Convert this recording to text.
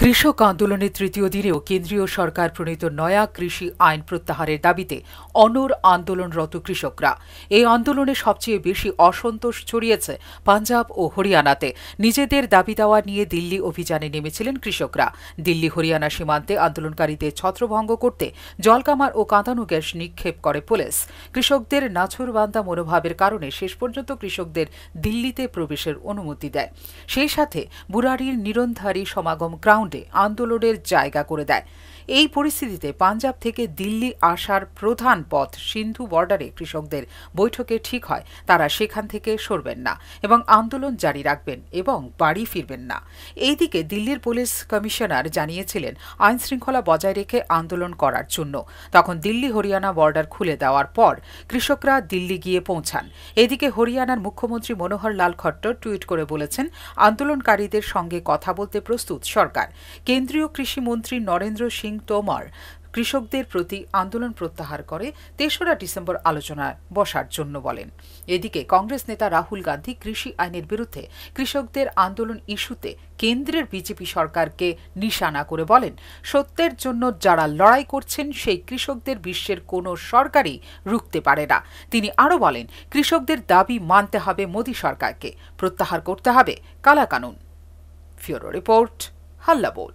কৃষক আন্দোলনের তৃতীয় দিনেও কেন্দ্রীয় সরকার প্রণীত নয়া কৃষি আইন প্রত্যাহারের দাবিতে অনর আন্দোলনরত কৃষকরা এই আন্দোলনে সবচেয়ে বেশি অসন্তোষ ছড়িয়েছে পাঞ্জাব ও হরিয়ানাতে নিজেদের দাবি দেওয়া নিয়ে দিল্লি অভিযানে নেমেছিলেন কৃষকরা দিল্লি হরিয়ানা সীমান্তে আন্দোলনকারীদের ছত্রভঙ্গ করতে জলকামার ও কাঁদানো গ্যাস নিক্ষেপ করে পুলিশ কৃষকদের নাছুরবান্দা মনোভাবের কারণে শেষ পর্যন্ত কৃষকদের দিল্লিতে প্রবেশের অনুমতি দেয় সেই সাথে বুরারির নিরন্ধারী সমাগম গ্রাউন্ড গ্রাউন্ডে আন্দোলনের জায়গা করে দেয় এই পরিস্থিতিতে পাঞ্জাব থেকে দিল্লি আসার প্রধান পথ সিন্ধু বর্ডারে কৃষকদের বৈঠকে ঠিক হয় তারা সেখান থেকে সরবেন না এবং আন্দোলন জারি রাখবেন এবং বাড়ি ফিরবেন না এইদিকে দিল্লির পুলিশ কমিশনার জানিয়েছিলেন আইন শৃঙ্খলা বজায় রেখে আন্দোলন করার জন্য তখন দিল্লি হরিয়ানা বর্ডার খুলে দেওয়ার পর কৃষকরা দিল্লি গিয়ে পৌঁছান এদিকে হরিয়ানার মুখ্যমন্ত্রী মনোহর লাল খট্টর টুইট করে বলেছেন আন্দোলনকারীদের সঙ্গে কথা বলতে প্রস্তুত সরকার কেন্দ্রীয় কৃষিমন্ত্রী নরেন্দ্র সিং তোমার কৃষকদের প্রতি আন্দোলন প্রত্যাহার করে তেসরা ডিসেম্বর আলোচনায় বসার জন্য বলেন এদিকে কংগ্রেস নেতা রাহুল গান্ধী কৃষি আইনের বিরুদ্ধে কৃষকদের আন্দোলন ইস্যুতে কেন্দ্রের বিজেপি সরকারকে নিশানা করে বলেন সত্যের জন্য যারা লড়াই করছেন সেই কৃষকদের বিশ্বের কোনো সরকারই রুখতে পারে না তিনি আরও বলেন কৃষকদের দাবি মানতে হবে মোদী সরকারকে প্রত্যাহার করতে হবে কালাকানুন ফিওরো রিপোর্ট হাল্লা বোল